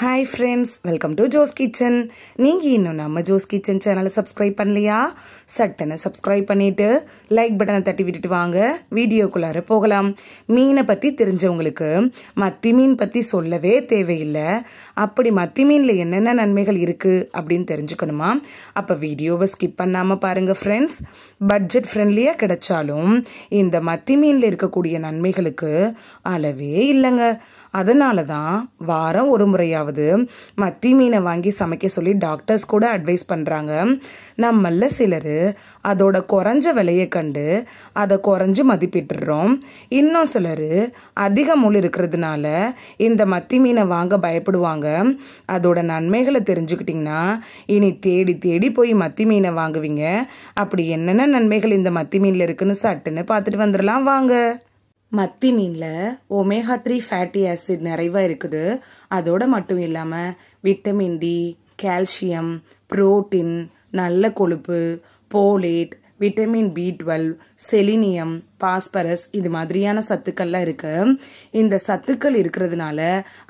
hi friends welcome to Jo's kitchen நீங்கள் இன்னும் நம்ம ஜோஸ் கிச்சன் சேனலை சப்ஸ்கிரைப் பண்ணலையா சட்டனை சப்ஸ்கிரைப் பண்ணிவிட்டு லைக் பட்டனை தட்டி விட்டுட்டு வாங்க வீடியோக்குள்ளார போகலாம் மீனை பற்றி தெரிஞ்சவங்களுக்கு மத்தி மீன் பற்றி சொல்லவே தேவையில்லை அப்படி மத்தி மீனில் என்னென்ன நன்மைகள் இருக்குது அப்படின்னு தெரிஞ்சுக்கணுமா அப்போ வீடியோவை ஸ்கிப் பண்ணாமல் பாருங்கள் ஃப்ரெண்ட்ஸ் பட்ஜெட் ஃப்ரெண்ட்லியாக கிடைச்சாலும் இந்த மத்தி மீனில் இருக்கக்கூடிய நன்மைகளுக்கு அளவே இல்லைங்க அதனால தான் வாரம் ஒரு முறையாவது அதாவது மத்தி மீனை வாங்கி சமைக்க சொல்லி டாக்டர்ஸ் கூட அட்வைஸ் பண்ணுறாங்க நம்மள சிலர் அதோட குறைஞ்ச விலையை கண்டு அதை குறைஞ்சு மதிப்பிட்டுறோம் இன்னும் சிலர் அதிக முள் இருக்கிறதுனால இந்த மத்தி மீனை வாங்க பயப்படுவாங்க அதோட நன்மைகளை தெரிஞ்சுக்கிட்டிங்கன்னா இனி தேடி தேடி போய் மத்தி மீனை வாங்குவீங்க அப்படி என்னென்ன நன்மைகள் இந்த மத்தி மீனில் இருக்குன்னு சட்டுன்னு பார்த்துட்டு வந்துடலாம் வாங்க மத்தி மீனில் ஒமேகா த்ரீ ஃபேட்டி ஆசிட் நிறைவாக இருக்குது அதோடு மட்டும் இல்லாமல் விட்டமின் டி கால்சியம் புரோட்டீன் நல்ல கொழுப்பு folate vitamin B twelve selenium phosphorus இது மாதிரியான சத்துக்கள்லாம் இருக்கு இந்த சத்துக்கள் இருக்கிறதுனால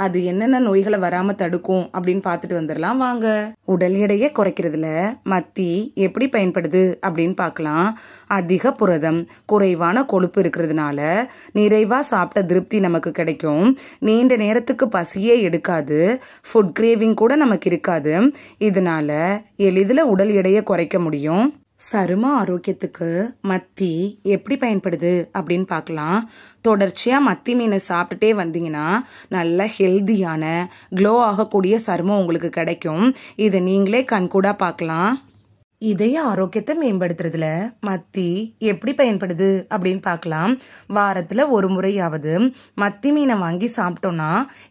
அது என்னென்ன நோய்களை வராமல் தடுக்கும் அப்படின்னு பார்த்துட்டு வந்துடலாம் வாங்க உடல் எடையை குறைக்கிறதுல மத்தி எப்படி பயன்படுது அப்படின்னு பார்க்கலாம் அதிக புரதம் குறைவான கொழுப்பு இருக்கிறதுனால நிறைவாக சாப்பிட்ட திருப்தி நமக்கு கிடைக்கும் நீண்ட நேரத்துக்கு பசியே எடுக்காது ஃபுட் கிரேவிங் கூட நமக்கு இருக்காது இதனால எளிதில் உடல் எடையை குறைக்க முடியும் சரும ஆரோக்கியத்துக்கு மத்தி எப்படி பயன்படுது அப்படின்னு பார்க்கலாம் தொடர்ச்சியாக மத்தி மீனை சாப்பிட்டுட்டே வந்தீங்கன்னா நல்ல ஹெல்தியான க்ளோ ஆகக்கூடிய சருமம் உங்களுக்கு கிடைக்கும் இதை நீங்களே கண்கூடாக பார்க்கலாம் இதய ஆரோக்கியத்தை மேம்படுத்துறதுல மத்தி எப்படி பயன்படுது அப்படின்னு பார்க்கலாம் வாரத்தில் ஒரு முறையாவது மத்தி மீனை வாங்கி சாப்பிட்டோம்னா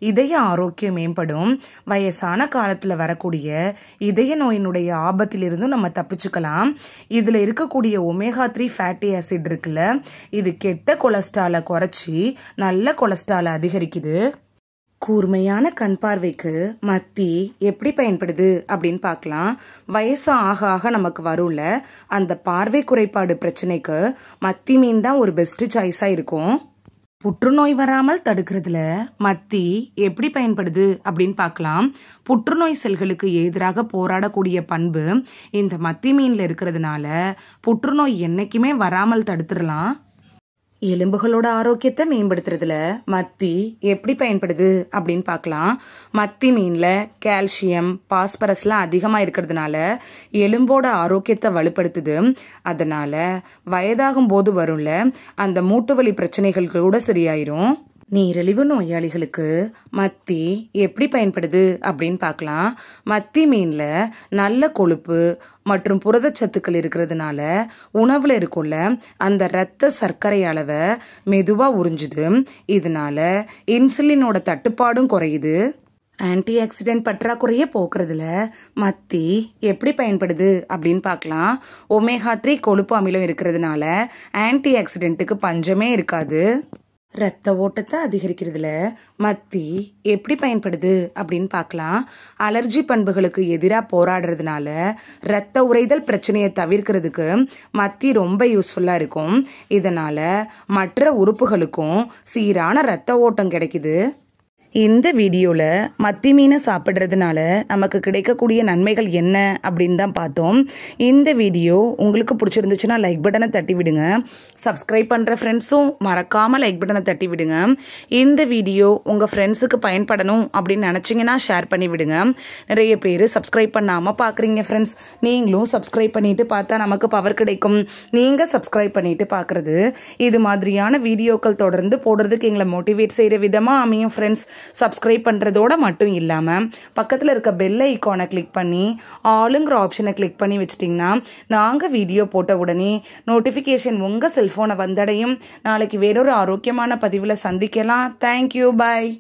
இதய ஆரோக்கியம் மேம்படும் வயசான காலத்தில் வரக்கூடிய இதய நோயினுடைய ஆபத்திலிருந்தும் நம்ம தப்பிச்சுக்கலாம் இதில் இருக்கக்கூடிய ஒமேகா த்ரீ ஃபேட்டி ஆசிட் இருக்குல்ல இது கெட்ட கொலஸ்ட்ராலை குறைச்சி நல்ல கொலஸ்ட்ராலை அதிகரிக்குது கூர்மையான கண் பார்வைக்கு மத்தி எப்படி பயன்படுது அப்படின்னு பார்க்கலாம் வயசு ஆக ஆக நமக்கு வரும்ல அந்த பார்வை குறைபாடு பிரச்சனைக்கு மத்தி மீன் தான் ஒரு பெஸ்ட் சாய்ஸாக இருக்கும் புற்றுநோய் வராமல் தடுக்கிறதுல மத்தி எப்படி பயன்படுது அப்படின்னு பார்க்கலாம் புற்றுநோய் செல்களுக்கு எதிராக போராடக்கூடிய பண்பு இந்த மத்தி மீனில் இருக்கிறதுனால புற்றுநோய் என்றைக்குமே வராமல் தடுத்துடலாம் எலும்புகளோட ஆரோக்கியத்தை மேம்படுத்துறதுல மத்தி எப்படி பயன்படுது அப்படின்னு பார்க்கலாம் மத்தி மீனில் கால்சியம் பாஸ்பரஸ்லாம் அதிகமாக இருக்கிறதுனால எலும்போட ஆரோக்கியத்தை வலுப்படுத்துது அதனால வயதாகும் போது வரும்ல அந்த மூட்டு வலி பிரச்சனைகள் கூட சரியாயிரும் நீரிழிவு நோயாளிகளுக்கு மத்தி எப்படி பயன்படுது அப்படின்னு பார்க்கலாம் மத்தி மீனில் நல்ல கொழுப்பு மற்றும் புரதச்சத்துக்கள் இருக்கிறதுனால உணவில் இருக்குள்ள அந்த இரத்த சர்க்கரை அளவை மெதுவாக உறிஞ்சுது இதனால இன்சுலினோட தட்டுப்பாடும் குறையுது ஆன்டி ஆக்சிடென்ட் பற்றாக்குறையே போக்குறதுல மத்தி எப்படி பயன்படுது அப்படின்னு பார்க்கலாம் ஒமேகா த்ரீ கொழுப்பு அமிலம் இருக்கிறதுனால ஆன்டி ஆக்சிடென்ட்டுக்கு பஞ்சமே இருக்காது ரத்த ஓட்டத்தை அதிகரிக்கிறதுல மத்தி எப்படி பயன்படுது அப்படின்னு பார்க்கலாம் அலர்ஜி பண்புகளுக்கு எதிராக போராடுறதுனால ரத்த உறைதல் பிரச்சனையை தவிர்க்கிறதுக்கு மத்தி ரொம்ப யூஸ்ஃபுல்லாக இருக்கும் இதனால் மற்ற உறுப்புகளுக்கும் சீரான ரத்த ஓட்டம் கிடைக்குது இந்த வீடியோவில் மத்தி மீனை சாப்பிட்றதுனால நமக்கு கிடைக்கக்கூடிய நன்மைகள் என்ன அப்படின்னு தான் பார்த்தோம் இந்த வீடியோ உங்களுக்கு பிடிச்சிருந்துச்சுன்னா லைக் பட்டனை தட்டி விடுங்க சப்ஸ்கிரைப் பண்ணுற ஃப்ரெண்ட்ஸும் மறக்காமல் லைக் பட்டனை தட்டி விடுங்க இந்த வீடியோ உங்கள் ஃப்ரெண்ட்ஸுக்கு பயன்படணும் அப்படின்னு நினச்சிங்கன்னா ஷேர் பண்ணி விடுங்க நிறைய பேர் சப்ஸ்கிரைப் பண்ணாமல் பார்க்குறீங்க ஃப்ரெண்ட்ஸ் நீங்களும் சப்ஸ்கிரைப் பண்ணிவிட்டு பார்த்தா நமக்கு பவர் கிடைக்கும் நீங்கள் சப்ஸ்கிரைப் பண்ணிவிட்டு பார்க்குறது இது மாதிரியான வீடியோக்கள் தொடர்ந்து போடுறதுக்கு எங்களை மோட்டிவேட் செய்கிற விதமாக அமையும் ஃப்ரெண்ட்ஸ் சப்ஸ்கிரைப் பண்ணுறதோட மட்டும் இல்லாமல் பக்கத்தில் இருக்க பெல் ஐக்கானை கிளிக் பண்ணி ஆளுங்கிற ஆப்ஷனை கிளிக் பண்ணி வச்சிட்டிங்கன்னா நாங்கள் வீடியோ போட்ட உடனே நோட்டிஃபிகேஷன் உங்கள் செல்ஃபோனை வந்தடையும் நாளைக்கு வேறொரு ஆரோக்கியமான பதிவில் சந்திக்கலாம் தேங்க்யூ பாய்